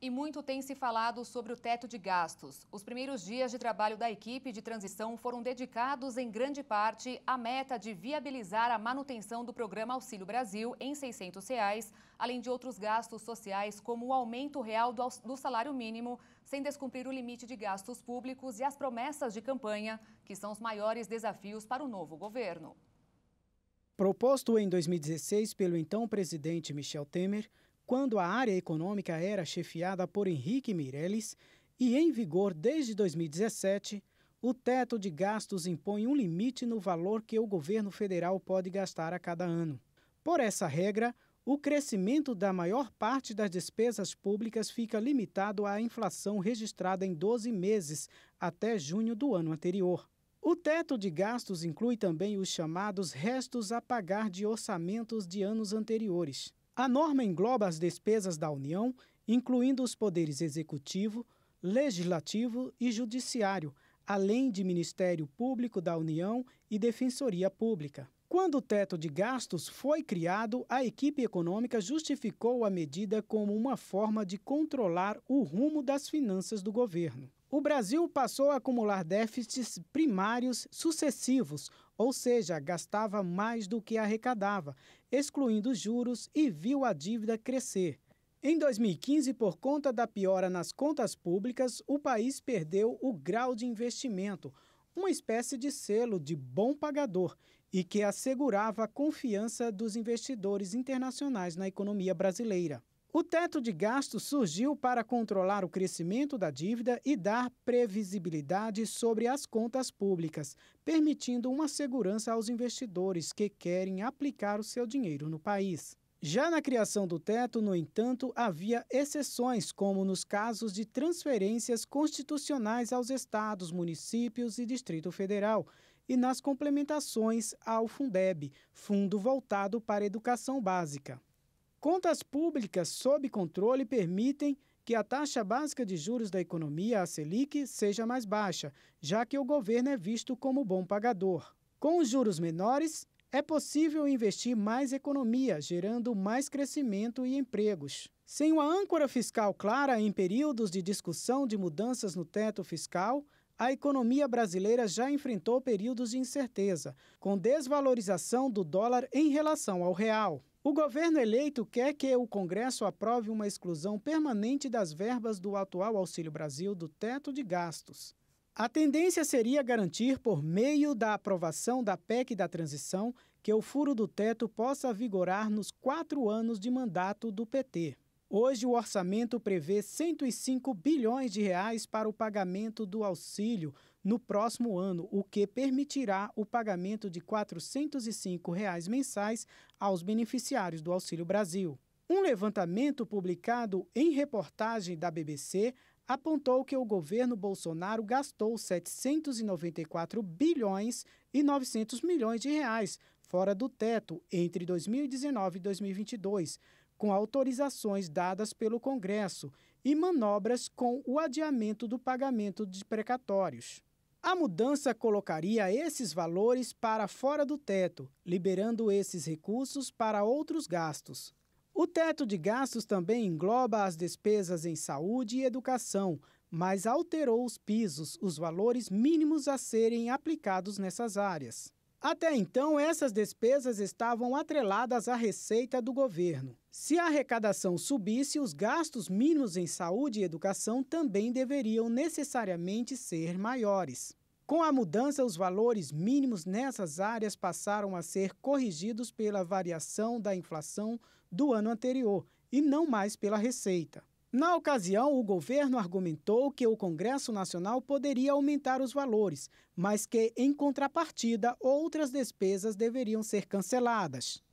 E muito tem se falado sobre o teto de gastos. Os primeiros dias de trabalho da equipe de transição foram dedicados, em grande parte, à meta de viabilizar a manutenção do programa Auxílio Brasil em R$ 600, reais, além de outros gastos sociais, como o aumento real do salário mínimo, sem descumprir o limite de gastos públicos e as promessas de campanha, que são os maiores desafios para o novo governo. Proposto em 2016 pelo então presidente Michel Temer, quando a área econômica era chefiada por Henrique Meirelles e em vigor desde 2017, o teto de gastos impõe um limite no valor que o governo federal pode gastar a cada ano. Por essa regra, o crescimento da maior parte das despesas públicas fica limitado à inflação registrada em 12 meses, até junho do ano anterior. O teto de gastos inclui também os chamados restos a pagar de orçamentos de anos anteriores. A norma engloba as despesas da União, incluindo os poderes executivo, legislativo e judiciário, além de Ministério Público da União e Defensoria Pública. Quando o teto de gastos foi criado, a equipe econômica justificou a medida como uma forma de controlar o rumo das finanças do governo. O Brasil passou a acumular déficits primários sucessivos, ou seja, gastava mais do que arrecadava, excluindo juros e viu a dívida crescer. Em 2015, por conta da piora nas contas públicas, o país perdeu o grau de investimento, uma espécie de selo de bom pagador e que assegurava a confiança dos investidores internacionais na economia brasileira. O teto de gastos surgiu para controlar o crescimento da dívida e dar previsibilidade sobre as contas públicas, permitindo uma segurança aos investidores que querem aplicar o seu dinheiro no país. Já na criação do teto, no entanto, havia exceções, como nos casos de transferências constitucionais aos estados, municípios e Distrito Federal, e nas complementações ao Fundeb, fundo voltado para a educação básica. Contas públicas sob controle permitem que a taxa básica de juros da economia, a Selic, seja mais baixa, já que o governo é visto como bom pagador. Com os juros menores, é possível investir mais economia, gerando mais crescimento e empregos. Sem uma âncora fiscal clara em períodos de discussão de mudanças no teto fiscal, a economia brasileira já enfrentou períodos de incerteza, com desvalorização do dólar em relação ao real. O governo eleito quer que o Congresso aprove uma exclusão permanente das verbas do atual Auxílio Brasil do teto de gastos. A tendência seria garantir, por meio da aprovação da PEC da transição, que o furo do teto possa vigorar nos quatro anos de mandato do PT. Hoje, o orçamento prevê 105 bilhões de reais para o pagamento do auxílio, no próximo ano, o que permitirá o pagamento de R$ 405 reais mensais aos beneficiários do Auxílio Brasil. Um levantamento publicado em reportagem da BBC apontou que o governo Bolsonaro gastou 794 bilhões e 900 milhões de reais fora do teto entre 2019 e 2022, com autorizações dadas pelo Congresso e manobras com o adiamento do pagamento de precatórios. A mudança colocaria esses valores para fora do teto, liberando esses recursos para outros gastos. O teto de gastos também engloba as despesas em saúde e educação, mas alterou os pisos, os valores mínimos a serem aplicados nessas áreas. Até então, essas despesas estavam atreladas à receita do governo. Se a arrecadação subisse, os gastos mínimos em saúde e educação também deveriam necessariamente ser maiores. Com a mudança, os valores mínimos nessas áreas passaram a ser corrigidos pela variação da inflação do ano anterior e não mais pela receita. Na ocasião, o governo argumentou que o Congresso Nacional poderia aumentar os valores, mas que, em contrapartida, outras despesas deveriam ser canceladas.